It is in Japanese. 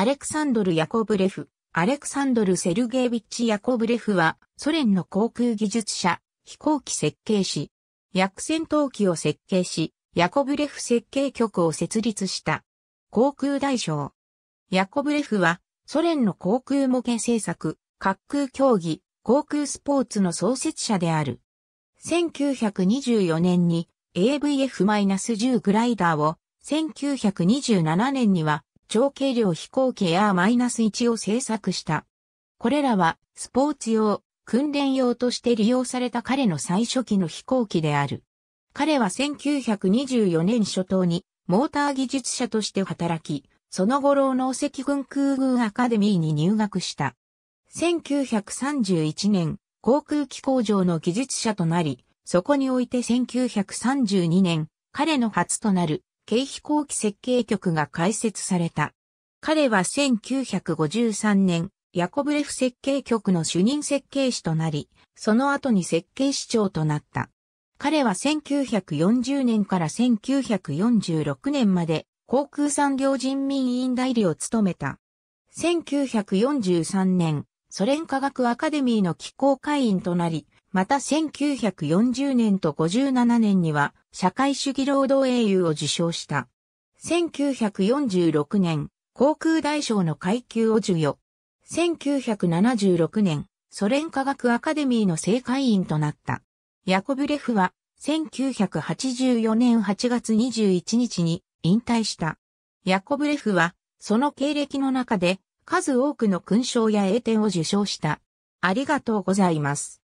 アレクサンドル・ヤコブレフ、アレクサンドル・セルゲービッチ・ヤコブレフは、ソ連の航空技術者、飛行機設計士、薬戦闘機を設計し、ヤコブレフ設計局を設立した。航空大将。ヤコブレフは、ソ連の航空模型製作、滑空競技、航空スポーツの創設者である。1924年に AVF-10 グライダーを、1927年には超軽量飛行機マイナス1を製作した。これらはスポーツ用、訓練用として利用された彼の最初期の飛行機である。彼は1924年初頭にモーター技術者として働き、その後労農赤軍空軍アカデミーに入学した。1931年、航空機工場の技術者となり、そこにおいて1932年、彼の初となる軽飛行機設計局が開設された。彼は1953年、ヤコブレフ設計局の主任設計士となり、その後に設計士長となった。彼は1940年から1946年まで航空産業人民委員代理を務めた。1943年、ソ連科学アカデミーの機構会員となり、また1940年と57年には社会主義労働英雄を受賞した。1946年、航空大賞の階級を授与。1976年、ソ連科学アカデミーの正会員となった。ヤコブレフは、1984年8月21日に引退した。ヤコブレフは、その経歴の中で、数多くの勲章や栄典を受賞した。ありがとうございます。